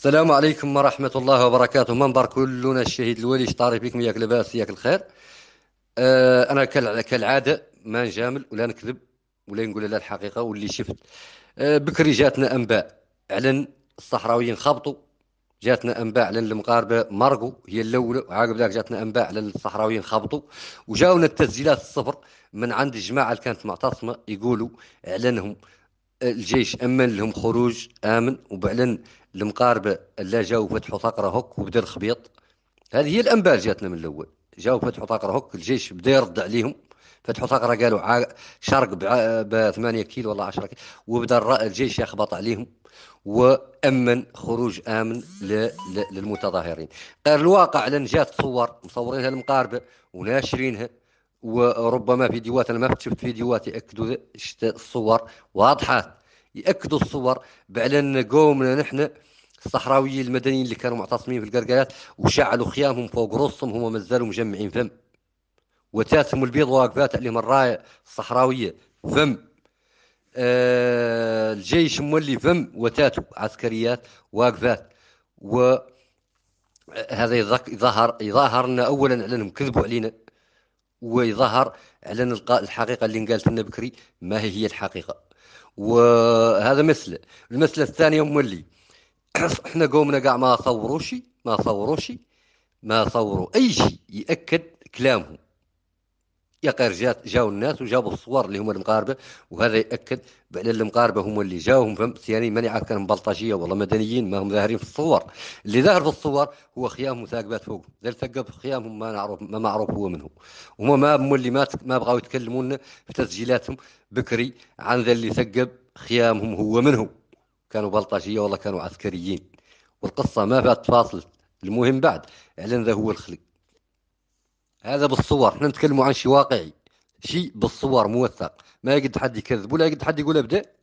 السلام عليكم ورحمة الله وبركاته منبر كلنا الشهيد الولي شطاري بكم ياك لاباس ياك الخير آه، أنا كالعادة ما نجامل ولا نكذب ولا نقول لا الحقيقة واللي شفت آه، بكري جاتنا أنباء على الصحراويين خبطوا جاتنا انباء على المقاربه مرقوا هي الاولى وعقب ذاك جاتنا انباء على الصحراويين خبطوا وجاونا التسجيلات الصفر من عند الجماعه اللي كانت معتصمه يقولوا أعلنهم الجيش امن لهم خروج امن وبعلن المقاربه اللي جاوا فتحوا ثقره هوك وبدا الخبيط هذه هي الانباء جاتنا من الاول جاوا فتحوا ثقره هوك الجيش بدا يرد عليهم فتحوا ثقره قالوا شرق ب 8 كيلو ولا 10 كيلو وبدا الجيش يخبط عليهم وامن خروج امن للمتظاهرين الواقع لان جات صور مصورينها المقاربه وناشرينها وربما فيديوهات انا ما شفت فيديوهات ياكدوا شفت الصور واضحه ياكدوا الصور على قومنا نحن الصحراويين المدنيين اللي كانوا معتصمين في القرقالات وشعلوا خيامهم فوق روسهم هم مازالوا مجمعين فم وتاتهم البيض واقفات عليهم الرايه الصحراويه فم آه الجيش مولي فم وتات عسكريات واقفات و هذا يظهر يظهر لنا اولا على انهم كذبوا علينا ويظهر على نلقى الحقيقه اللي قالت لنا بكري ما هي هي الحقيقه وهذا مثل المثل الثاني يوم اللي احنا قومنا كاع ما صوروش ما صوروش ما صوروا اي شيء ياكد كلامهم يقر جات جاو الناس وجابوا الصور اللي هما المقاربه وهذا ياكد بان المقاربه هما اللي جاوهم فهمت يعني ماني عارف كانهم بلطجيه ولا مدنيين ما هم ظاهرين في الصور اللي ظاهر في الصور هو خيام ثاقبات فوق ذا ثقب خيامهم ما نعرف ما معروف هو منهم هما ما هم اللي ما ما بغاو يتكلموا لنا في تسجيلاتهم بكري عن ذا اللي ثقب خيامهم هو منهم كانوا بلطجيه ولا كانوا عسكريين والقصه ما فيها تفاصل المهم بعد اعلن ذا هو الخلق هذا بالصور احنا نتكلموا عن شيء واقعي شيء بالصور موثق ما يقد حد يكذب ولا يقد حد يقول ابدا